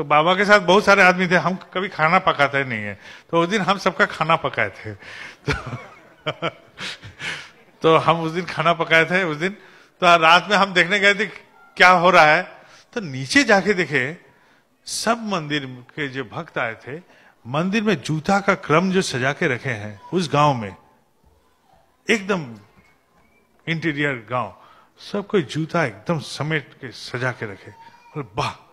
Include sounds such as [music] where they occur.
तो बाबा के साथ बहुत सारे आदमी थे हम कभी खाना पकाते नहीं है तो उस दिन हम सबका खाना पकाए थे तो, [laughs] तो हम उस दिन खाना पकाए थे उस दिन तो रात में हम देखने गए थे क्या हो रहा है तो नीचे जाके देखे सब मंदिर के जो भक्त आए थे मंदिर में जूता का क्रम जो सजा के रखे हैं उस गांव में एकदम इंटीरियर गांव सब कोई जूता एकदम समेट के सजा के रखे और वाह